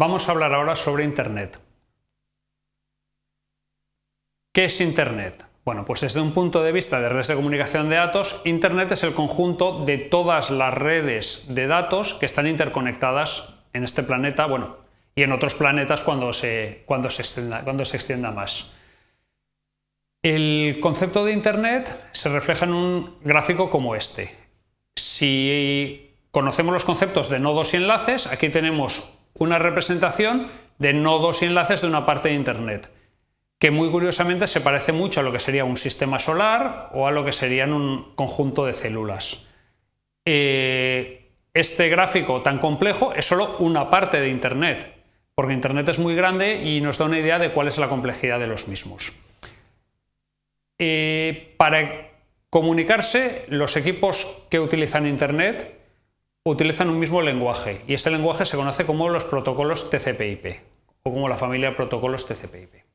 Vamos a hablar ahora sobre Internet. ¿Qué es Internet? Bueno, pues desde un punto de vista de redes de comunicación de datos, Internet es el conjunto de todas las redes de datos que están interconectadas en este planeta, bueno, y en otros planetas cuando se, cuando se, extienda, cuando se extienda más. El concepto de Internet se refleja en un gráfico como este. Si conocemos los conceptos de nodos y enlaces, aquí tenemos una representación de nodos y enlaces de una parte de Internet, que muy curiosamente se parece mucho a lo que sería un sistema solar o a lo que serían un conjunto de células. Eh, este gráfico tan complejo es solo una parte de Internet, porque Internet es muy grande y nos da una idea de cuál es la complejidad de los mismos. Eh, para comunicarse, los equipos que utilizan Internet utilizan un mismo lenguaje y este lenguaje se conoce como los protocolos TCPIP o como la familia de protocolos tcp